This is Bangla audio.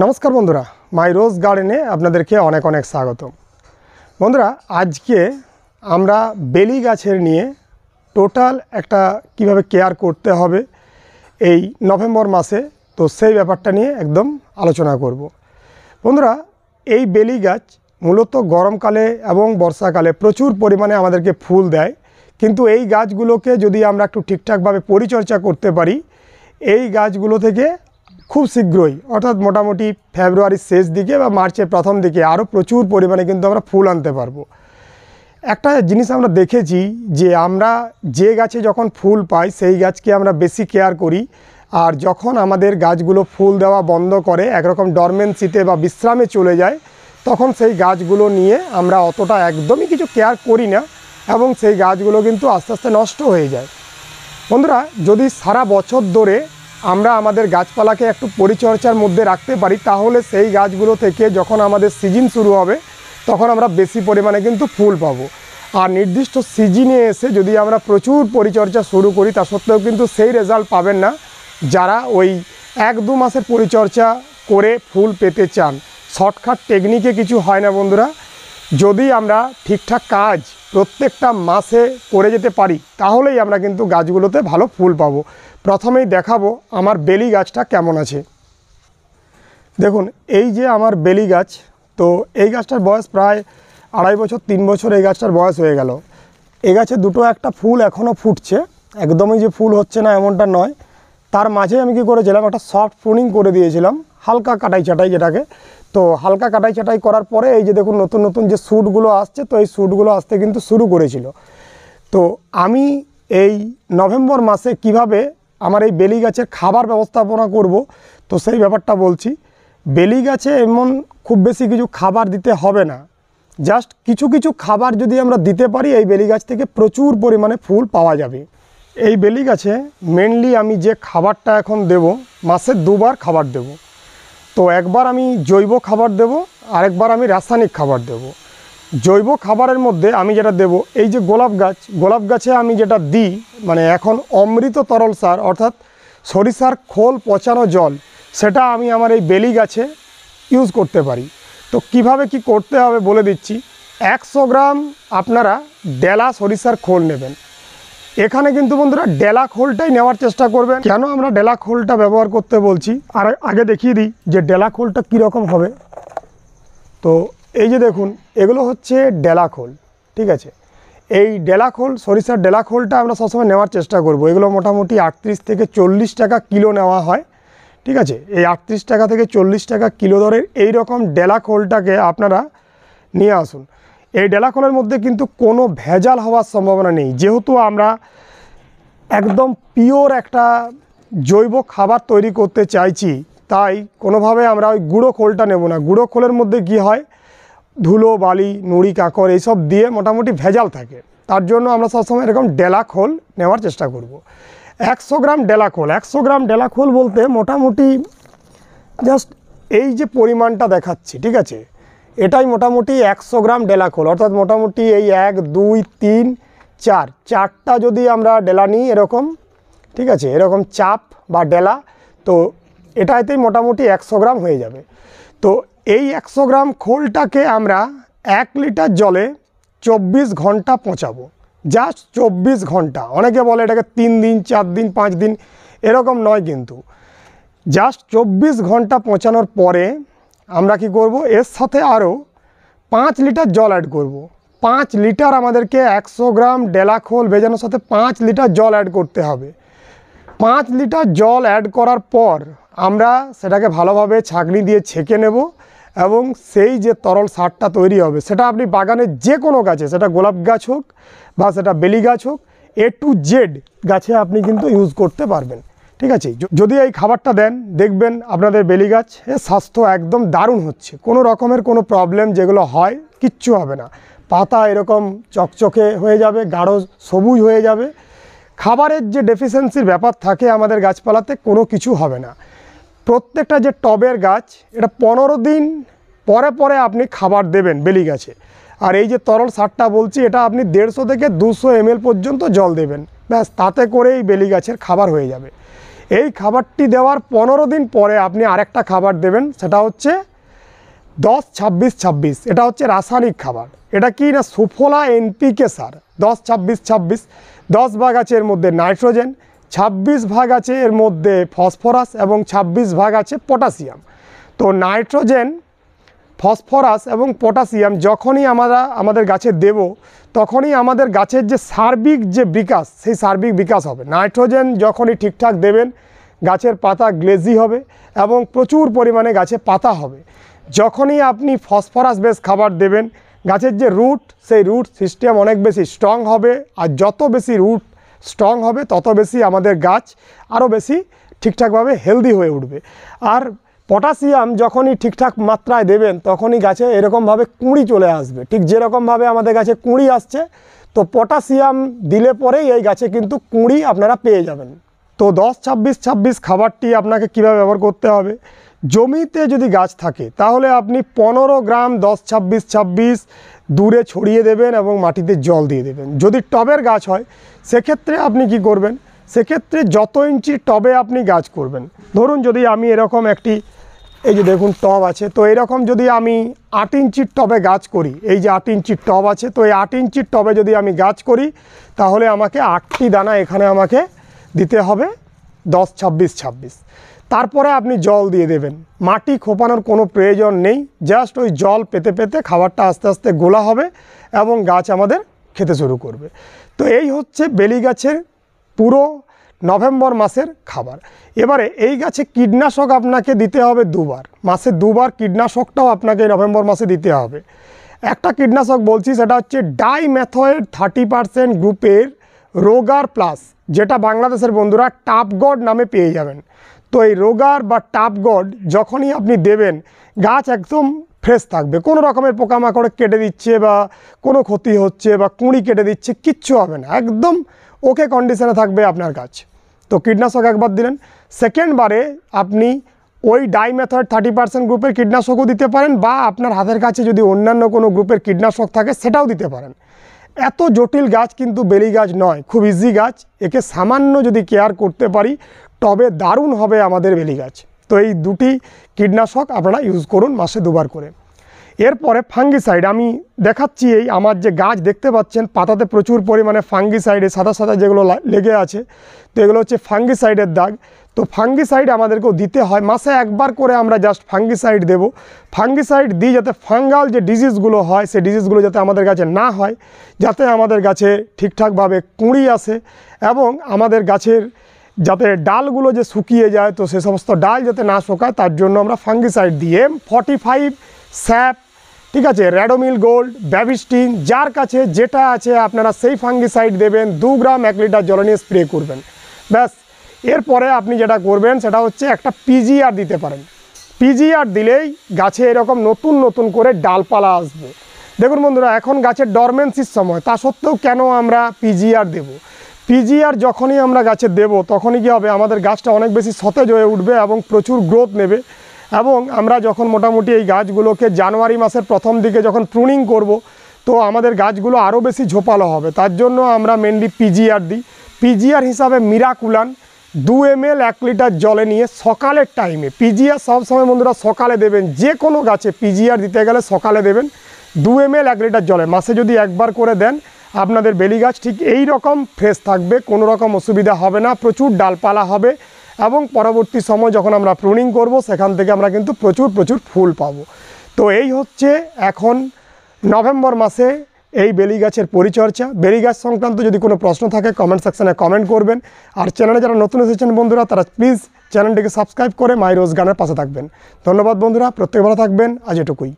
নমস্কার বন্ধুরা মাই রোজ গার্ডেনে আপনাদেরকে অনেক অনেক স্বাগত বন্ধুরা আজকে আমরা বেলি গাছের নিয়ে টোটাল একটা কিভাবে কেয়ার করতে হবে এই নভেম্বর মাসে তো সেই ব্যাপারটা নিয়ে একদম আলোচনা করব। বন্ধুরা এই বেলি গাছ মূলত গরমকালে এবং বর্ষাকালে প্রচুর পরিমাণে আমাদেরকে ফুল দেয় কিন্তু এই গাছগুলোকে যদি আমরা একটু ঠিকঠাকভাবে পরিচর্যা করতে পারি এই গাছগুলো থেকে খুব শীঘ্রই অর্থাৎ মোটামুটি ফেব্রুয়ারির শেষ দিকে বা মার্চের প্রথম দিকে আরও প্রচুর পরিমাণে কিন্তু আমরা ফুল আনতে পারবো একটা জিনিস আমরা দেখেছি যে আমরা যে গাছে যখন ফুল পাই সেই গাছকে আমরা বেশি কেয়ার করি আর যখন আমাদের গাছগুলো ফুল দেওয়া বন্ধ করে একরকম ডরমেন্সিতে বা বিশ্রামে চলে যায় তখন সেই গাছগুলো নিয়ে আমরা অতটা একদমই কিছু কেয়ার করি না এবং সেই গাছগুলো কিন্তু আস্তে আস্তে নষ্ট হয়ে যায় বন্ধুরা যদি সারা বছর ধরে আমরা আমাদের গাছপালাকে একটু পরিচর্যার মধ্যে রাখতে পারি তাহলে সেই গাছগুলো থেকে যখন আমাদের সিজন শুরু হবে তখন আমরা বেশি পরিমাণে কিন্তু ফুল পাব আর নির্দিষ্ট সিজনে এসে যদি আমরা প্রচুর পরিচর্যা শুরু করি তা সত্ত্বেও কিন্তু সেই রেজাল্ট পাবেন না যারা ওই এক দু মাসের পরিচর্যা করে ফুল পেতে চান শর্টকাট টেকনিকে কিছু হয় না বন্ধুরা যদি আমরা ঠিকঠাক কাজ প্রত্যেকটা মাসে করে যেতে পারি তাহলেই আমরা কিন্তু গাছগুলোতে ভালো ফুল পাবো প্রথমেই দেখাবো আমার বেলি গাছটা কেমন আছে দেখুন এই যে আমার বেলি গাছ তো এই গাছটার বয়স প্রায় আড়াই বছর তিন বছর এই গাছটার বয়স হয়ে গেল এই গাছে দুটো একটা ফুল এখনও ফুটছে একদমই যে ফুল হচ্ছে না এমনটা নয় তার মাঝে আমি কি করেছিলাম একটা সফট প্রুনিং করে দিয়েছিলাম হালকা কাটাই ছাটাই যেটাকে তো হালকা কাটাই ছাটাই করার পরে এই যে দেখুন নতুন নতুন যে স্যুটগুলো আসছে তো এই স্যুটগুলো আসতে কিন্তু শুরু করেছিল তো আমি এই নভেম্বর মাসে কিভাবে আমার এই বেলি গাছের খাবার ব্যবস্থাপনা করব তো সেই ব্যাপারটা বলছি বেলি গাছে এমন খুব বেশি কিছু খাবার দিতে হবে না জাস্ট কিছু কিছু খাবার যদি আমরা দিতে পারি এই বেলি গাছ থেকে প্রচুর পরিমাণে ফুল পাওয়া যাবে এই বেলি গাছে মেনলি আমি যে খাবারটা এখন দেব মাসে দুবার খাবার দেব তো একবার আমি জৈব খাবার দেব আরেকবার আমি রাসায়নিক খাবার দেবো জৈব খাবারের মধ্যে আমি যেটা দেব এই যে গোলাপ গাছ গোলাপ গাছে আমি যেটা দিই মানে এখন অমৃত তরল সার অর্থাৎ সরিষার খোল পচানো জল সেটা আমি আমার এই বেলি গাছে ইউজ করতে পারি তো কিভাবে কি করতে হবে বলে দিচ্ছি একশো গ্রাম আপনারা ডেলা সরিষার খোল নেবেন এখানে কিন্তু বন্ধুরা ডেলা খোলটাই নেওয়ার চেষ্টা করবেন কেন আমরা ডেলা খোলটা ব্যবহার করতে বলছি আর আগে দেখিয়ে দিই যে ডেলা খোলটা কীরকম হবে তো এই যে দেখুন এগুলো হচ্ছে ডেলাখোল ঠিক আছে এই ডেলাখোল সরিষার ডেলাখোলটা আমরা সবসময় নেওয়ার চেষ্টা করব এগুলো মোটামুটি আটত্রিশ থেকে চল্লিশ টাকা কিলো নেওয়া হয় ঠিক আছে এই আটত্রিশ টাকা থেকে চল্লিশ টাকা কিলো দরের এই রকম ডেলাখোলটাকে আপনারা নিয়ে আসুন এই ডেলাখোলের মধ্যে কিন্তু কোনো ভেজাল হওয়ার সম্ভাবনা নেই যেহেতু আমরা একদম পিওর একটা জৈব খাবার তৈরি করতে চাইছি তাই কোনোভাবে আমরা ওই গুঁড়ো খোলটা নেব না গুঁড়ো খোলের মধ্যে কি হয় ধুলো বালি নুড়ি কাকর এইসব দিয়ে মোটামুটি ভেজাল থাকে তার জন্য আমরা সবসময় এরকম ডেলা খোল নেওয়ার চেষ্টা করব। একশো গ্রাম ডেলা খোল একশো গ্রাম ডেলা খোল বলতে মোটামুটি জাস্ট এই যে পরিমাণটা দেখাচ্ছি ঠিক আছে এটাই মোটামুটি একশো গ্রাম ডেলা খোল অর্থাৎ মোটামুটি এই এক দুই তিন চার চারটা যদি আমরা ডেলা নিই এরকম ঠিক আছে এরকম চাপ বা ডেলা তো এটাতেই মোটামুটি একশো গ্রাম হয়ে যাবে তো এই একশো গ্রাম খোলটাকে আমরা এক লিটার জলে চব্বিশ ঘন্টা পচাবো জাস্ট চব্বিশ ঘন্টা অনেকে বলে এটাকে তিন দিন চার দিন পাঁচ দিন এরকম নয় কিন্তু জাস্ট চব্বিশ ঘন্টা পচানোর পরে আমরা কি করব এর সাথে আরও পাঁচ লিটার জল অ্যাড করব। পাঁচ লিটার আমাদেরকে একশো গ্রাম ডেলা খোল ভেজানোর সাথে পাঁচ লিটার জল অ্যাড করতে হবে পাঁচ লিটার জল অ্যাড করার পর আমরা সেটাকে ভালোভাবে ছাঁকনি দিয়ে ছেঁকে নেব এবং সেই যে তরল সারটা তৈরি হবে সেটা আপনি বাগানের যে কোনো গাছে সেটা গোলাপ গাছ হোক বা সেটা বেলি গাছ হোক এ টু জেড গাছে আপনি কিন্তু ইউজ করতে পারবেন ঠিক আছে যদি এই খাবারটা দেন দেখবেন আপনাদের বেলি গাছ স্বাস্থ্য একদম দারুণ হচ্ছে কোনো রকমের কোনো প্রবলেম যেগুলো হয় কিচ্ছু হবে না পাতা এরকম চকচকে হয়ে যাবে গাঢ় সবুজ হয়ে যাবে খাবারের যে ডেফিসিয়েন্সির ব্যাপার থাকে আমাদের গাছপালাতে কোনো কিছু হবে না প্রত্যেকটা যে টবের গাছ এটা পনেরো দিন পরে পরে আপনি খাবার দেবেন বেলি গাছে আর এই যে তরল সারটা বলছি এটা আপনি দেড়শো থেকে দুশো এম পর্যন্ত জল দেবেন ব্যাস তাতে করেই বেলি গাছের খাবার হয়ে যাবে এই খাবারটি দেওয়ার পনেরো দিন পরে আপনি আরেকটা খাবার দেবেন সেটা হচ্ছে দশ ছাব্বিশ ছাব্বিশ এটা হচ্ছে রাসায়নিক খাবার এটা কি না সুফলা এনপিকে সার দশ ছাব্বিশ ছাব্বিশ দশ বা গাছের মধ্যে নাইট্রোজেন ২৬ ভাগ আছে এর মধ্যে ফসফরাস এবং ২৬ ভাগ আছে পটাশিয়াম তো নাইট্রোজেন ফসফরাস এবং পটাশিয়াম যখনই আমরা আমাদের গাছে দেব তখনই আমাদের গাছের যে সার্বিক যে বিকাশ সেই সার্বিক বিকাশ হবে নাইট্রোজেন যখনই ঠিকঠাক দেবেন গাছের পাতা গ্লেজি হবে এবং প্রচুর পরিমাণে গাছে পাতা হবে যখনই আপনি ফসফরাস বেস খাবার দেবেন গাছের যে রুট সেই রুট সিস্টেম অনেক বেশি স্ট্রং হবে আর যত বেশি রুট স্ট্রং হবে তত বেশি আমাদের গাছ আরও বেশি ঠিকঠাকভাবে হেলদি হয়ে উঠবে আর পটাশিয়াম যখনই ঠিকঠাক মাত্রায় দেবেন তখনই গাছে এরকমভাবে কুঁড়ি চলে আসবে ঠিক যেরকমভাবে আমাদের গাছে কুঁড়ি আসছে তো পটাশিয়াম দিলে পরেই এই গাছে কিন্তু কুঁড়ি আপনারা পেয়ে যাবেন তো দশ ছাব্বিশ ছাব্বিশ খাবারটি আপনাকে কীভাবে ব্যবহার করতে হবে জমিতে যদি গাছ থাকে তাহলে আপনি পনেরো গ্রাম দশ ছাব্বিশ ছাব্বিশ দূরে ছড়িয়ে দেবেন এবং মাটিতে জল দিয়ে দেবেন যদি টবের গাছ হয় সেক্ষেত্রে আপনি কি করবেন সেক্ষেত্রে যত ইঞ্চির টবে আপনি গাছ করবেন ধরুন যদি আমি এরকম একটি এই যে দেখুন টব আছে তো এরকম যদি আমি আট ইঞ্চির টবে গাছ করি এই যে আট ইঞ্চির টব আছে তো এই আট ইঞ্চির টবে যদি আমি গাছ করি তাহলে আমাকে আটটি দানা এখানে আমাকে দিতে হবে দশ ছাব্বিশ ছাব্বিশ তারপরে আপনি জল দিয়ে দেবেন মাটি খোপানোর কোনো প্রয়োজন নেই জাস্ট ওই জল পেতে পেতে খাবারটা আস্তে আস্তে গোলা হবে এবং গাছ আমাদের খেতে শুরু করবে তো এই হচ্ছে বেলি গাছের পুরো নভেম্বর মাসের খাবার এবারে এই গাছে কীটনাশক আপনাকে দিতে হবে দুবার মাসে দুবার কীটনাশকটাও আপনাকে নভেম্বর মাসে দিতে হবে একটা কীটনাশক বলছি সেটা হচ্ছে ডাই ম্যাথয়েড থার্টি পারসেন্ট গ্রুপের রোগার প্লাস যেটা বাংলাদেশের বন্ধুরা টাপগড নামে পেয়ে যাবেন তো এই রোগার বা টাপগড যখনই আপনি দেবেন গাছ একদম ফ্রেশ থাকবে কোনো রকমের পোকামাকড় কেটে দিচ্ছে বা কোনো ক্ষতি হচ্ছে বা কুঁড়ি কেটে দিচ্ছে কিচ্ছু হবে না একদম ওকে কন্ডিশনে থাকবে আপনার গাছ তো কীটনাশক একবার দিলেন সেকেন্ডবারে আপনি ওই ডাই মেথড থার্টি পার্সেন্ট গ্রুপের কীটনাশকও দিতে পারেন বা আপনার হাতের কাছে যদি অন্যান্য কোনো গ্রুপের কীটনাশক থাকে সেটাও দিতে পারেন এত জটিল গাছ কিন্তু বেলি গাছ নয় খুব ইজি গাছ একে সামান্য যদি কেয়ার করতে পারি টবে দারুণ হবে আমাদের বেলি গাছ তো এই দুটি কীটনাশক আপনারা ইউজ করুন মাসে দুবার করে এরপরে ফাঙ্গিসাইড আমি দেখাচ্ছি এই আমার যে গাছ দেখতে পাচ্ছেন পাতাতে প্রচুর পরিমাণে ফাঙ্গিসাইডে সাদা সাদা যেগুলো লেগে আছে তো এগুলো হচ্ছে ফাঙ্গিসাইডের দাগ তো ফাঙ্গিসাইড আমাদেরকেও দিতে হয় মাসে একবার করে আমরা জাস্ট ফাঙ্গিসাইড দেব ফাঙ্গিসাইড দিই যাতে ফাঙ্গাল যে ডিজিজগুলো হয় সেই ডিজিজগুলো যাতে আমাদের গাছে না হয় যাতে আমাদের গাছে ঠিকঠাকভাবে কুঁড়ি আসে এবং আমাদের গাছের যাতে ডালগুলো যে শুকিয়ে যায় তো সে সমস্ত ডাল যাতে না শোকায় তার জন্য আমরা ফাঙ্গিসাইড দিয়ে ফর্টি ফাইভ স্যাপ ঠিক আছে র্যাডোমিল গোল্ড ব্যাবিস্টিন যার কাছে যেটা আছে আপনারা সেই ফাঙ্গিসাইড দেবেন দু গ্রাম এক লিটার জল নিয়ে স্প্রে করবেন ব্যাস এরপরে আপনি যেটা করবেন সেটা হচ্ছে একটা পিজিআর দিতে পারেন পিজিআর দিলেই গাছে এরকম নতুন নতুন করে ডালপালা আসবে দেখুন বন্ধুরা এখন গাছের ডরমেন্সির সময় তা সত্ত্বেও কেন আমরা পিজিআর দেবো পিজিআর যখনই আমরা গাছে দেব তখনই কী হবে আমাদের গাছটা অনেক বেশি সতেজ হয়ে উঠবে এবং প্রচুর গ্রোথ নেবে এবং আমরা যখন মোটামুটি এই গাছগুলোকে জানুয়ারি মাসের প্রথম দিকে যখন প্রুনিং করব তো আমাদের গাছগুলো আরও বেশি ঝোপালো হবে তার জন্য আমরা মেনলি পিজিআর দিই পিজিআর হিসাবে মিরাকুলান দু এম এল এক লিটার জলে নিয়ে সকালের টাইমে পিজিআর সবসময় বন্ধুরা সকালে দেবেন যে কোনো গাছে পিজিআর দিতে গেলে সকালে দেবেন দু এম এল এক লিটার জলে মাসে যদি একবার করে দেন আপনাদের বেলি গাছ ঠিক এই রকম ফ্রেশ থাকবে কোনো রকম অসুবিধা হবে না প্রচুর ডালপালা হবে এবং পরবর্তী সময় যখন আমরা প্রুনিং করব সেখান থেকে আমরা কিন্তু প্রচুর প্রচুর ফুল পাব তো এই হচ্ছে এখন নভেম্বর মাসে এই বেলি গাছের পরিচর্যা বেলি গাছ সংক্রান্ত যদি কোনো প্রশ্ন থাকে কমেন্ট সেকশানে কমেন্ট করবেন আর চ্যানেলে যারা নতুন এসেছেন বন্ধুরা তারা প্লিজ চ্যানেলটিকে সাবস্ক্রাইব করে মাই রোজগানের পাশে থাকবেন ধন্যবাদ বন্ধুরা প্রত্যেক ভালো থাকবেন আজ এটুকুই